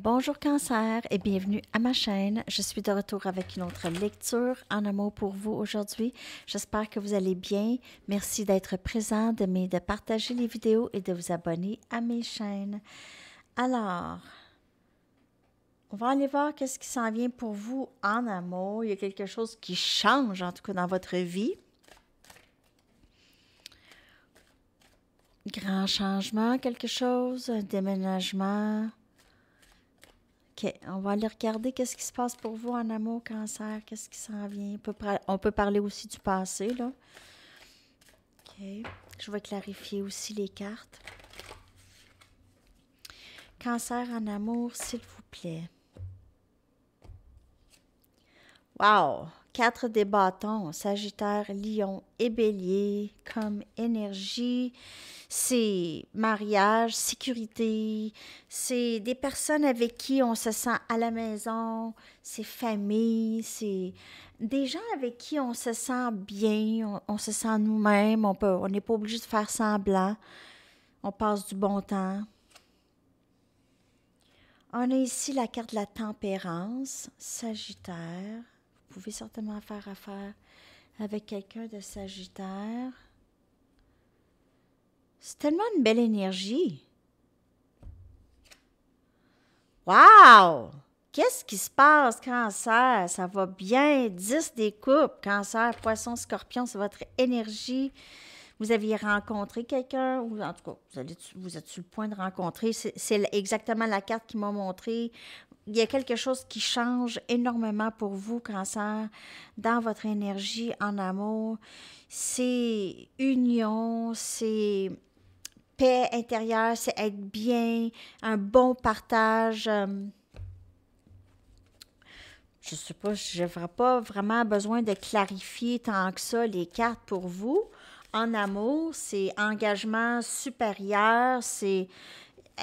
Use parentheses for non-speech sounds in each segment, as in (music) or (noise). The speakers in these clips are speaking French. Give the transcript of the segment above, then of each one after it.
Bonjour cancer et bienvenue à ma chaîne. Je suis de retour avec une autre lecture en amour pour vous aujourd'hui. J'espère que vous allez bien. Merci d'être présent, d'aimer, de partager les vidéos et de vous abonner à mes chaînes. Alors, on va aller voir qu'est-ce qui s'en vient pour vous en amour. Il y a quelque chose qui change en tout cas dans votre vie. Grand changement, quelque chose, déménagement OK. On va aller regarder qu'est-ce qui se passe pour vous en amour, cancer, qu'est-ce qui s'en vient. On peut, on peut, parler aussi du passé, là. OK. Je vais clarifier aussi les cartes. Cancer en amour, s'il vous plaît. Wow! Quatre des bâtons, Sagittaire, Lion et Bélier, comme énergie, c'est mariage, sécurité, c'est des personnes avec qui on se sent à la maison, c'est famille, c'est des gens avec qui on se sent bien, on, se sent nous-mêmes, on on n'est pas obligé de faire semblant, on passe du bon temps. On a ici la carte de la tempérance, Sagittaire. Vous pouvez certainement faire affaire avec quelqu'un de Sagittaire. C'est tellement une belle énergie. Wow! Qu'est-ce qui se passe, cancer? Ça va bien. 10 découpes, cancer, poisson, scorpion, c'est votre énergie. Vous aviez rencontré quelqu'un, ou en tout cas, vous, vous êtes sur le point de rencontrer. C'est exactement la carte qui m'a montré il y a quelque chose qui change énormément pour vous, cancer, dans votre énergie en amour. C'est union, c'est paix intérieure, c'est être bien, un bon partage. Euh, je ne sais pas, je n'aurai pas vraiment besoin de clarifier tant que ça les cartes pour vous. En amour, c'est engagement supérieur, c'est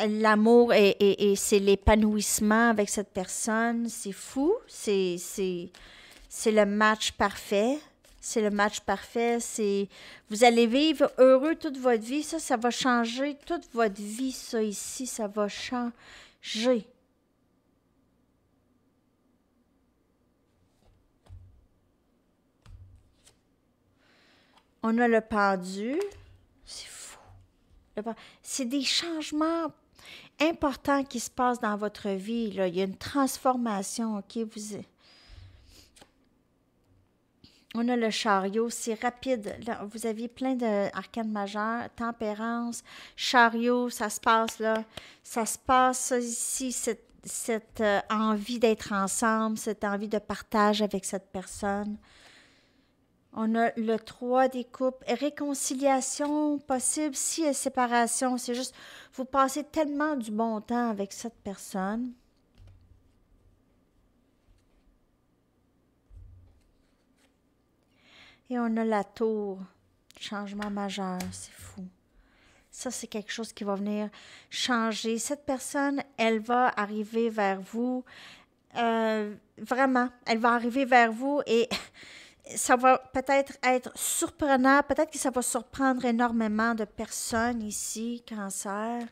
l'amour et, c'est l'épanouissement avec cette personne. C'est fou. C'est, le match parfait. C'est le match parfait. C'est vous allez vivre heureux toute votre vie. Ça, ça va changer toute votre vie. Ça ici, ça va changer. On a le pendu. C'est fou. C'est des changements important qui se passe dans votre vie. Il y a une transformation. qui Vous... On a le chariot, c'est rapide. vous aviez plein d'arcanes majeurs, tempérance, chariot, ça se passe là. Ça se passe ici, cette, euh, envie d'être ensemble, cette envie de partage avec cette personne. On a le 3 des coupes. Réconciliation possible si et séparation. C'est juste, vous passez tellement du bon temps avec cette personne. Et on a la tour. Changement majeur, c'est fou. Ça, c'est quelque chose qui va venir changer. Cette personne, elle va arriver vers vous. Euh, vraiment, elle va arriver vers vous et ça va peut-être être surprenant, peut-être que ça va surprendre énormément de personnes ici, cancer.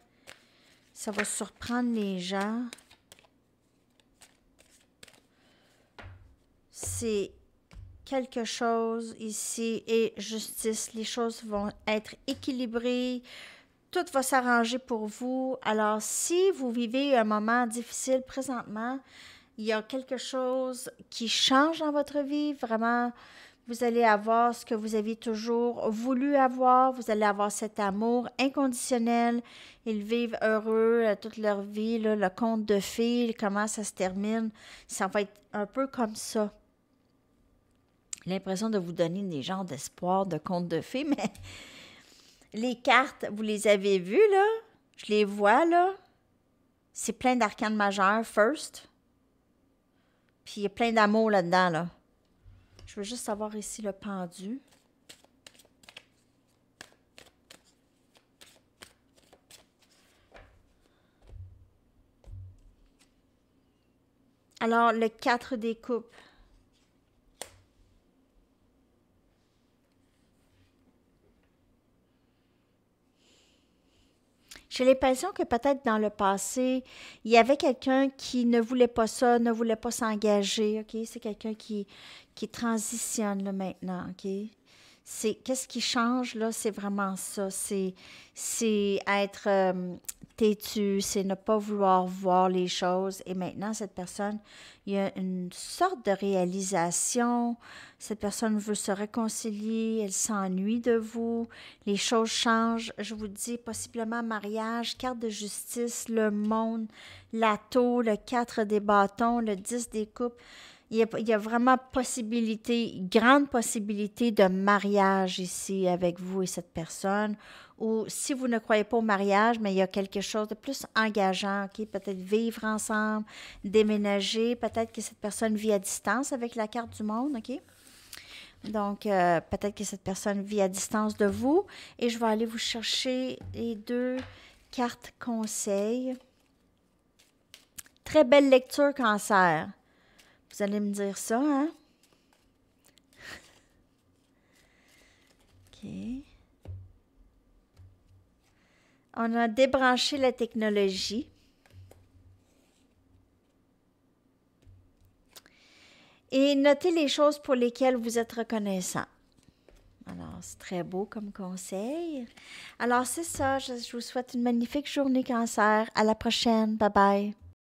Ça va surprendre les gens. C'est quelque chose ici et justice. Les choses vont être équilibrées. Tout va s'arranger pour vous. Alors, si vous vivez un moment difficile présentement, il y a quelque chose qui change dans votre vie, vraiment, vous allez avoir ce que vous avez toujours voulu avoir, vous allez avoir cet amour inconditionnel, ils vivent heureux euh, toute leur vie, le conte de fées, comment ça se termine, ça va être un peu comme ça. L'impression de vous donner des genres d'espoir, de conte de fées, (laughs) mais les cartes, vous les avez vues, là, je les vois, là, c'est plein d'arcanes majeurs, first, puis il y a plein d'amour là-dedans, là. Je veux juste savoir ici le pendu. Alors, le 4 des coupes. J'ai l'impression que peut-être dans le passé, il y avait quelqu'un qui ne voulait pas ça, ne voulait pas s'engager. OK, c'est quelqu'un qui, qui transitionne maintenant. OK c'est qu'est-ce qui change là C'est vraiment ça. C'est c'est être euh, têtu, c'est ne pas vouloir voir les choses. Et maintenant, cette personne, il y a une sorte de réalisation. Cette personne veut se réconcilier, elle s'ennuie de vous, les choses changent. Je vous dis, possiblement mariage, carte de justice, le monde, la le 4 des bâtons, le 10 des coupes il y, a, vraiment possibilité, grande possibilité de mariage ici avec vous et cette personne. Ou si vous ne croyez pas au mariage, mais il y a quelque chose de plus engageant, peut-être vivre ensemble, déménager, peut-être que cette personne vit à distance avec la carte du monde, OK? Donc, euh, peut-être que cette personne vit à distance de vous. Et je vais aller vous chercher les deux cartes conseils. Très belle lecture, cancer. Vous allez me dire ça, hein? OK. On a débranché la technologie. Et notez les choses pour lesquelles vous êtes reconnaissant. Alors, c'est très beau comme conseil. Alors, c'est ça. Je, je vous souhaite une magnifique journée cancer. À la prochaine. Bye bye.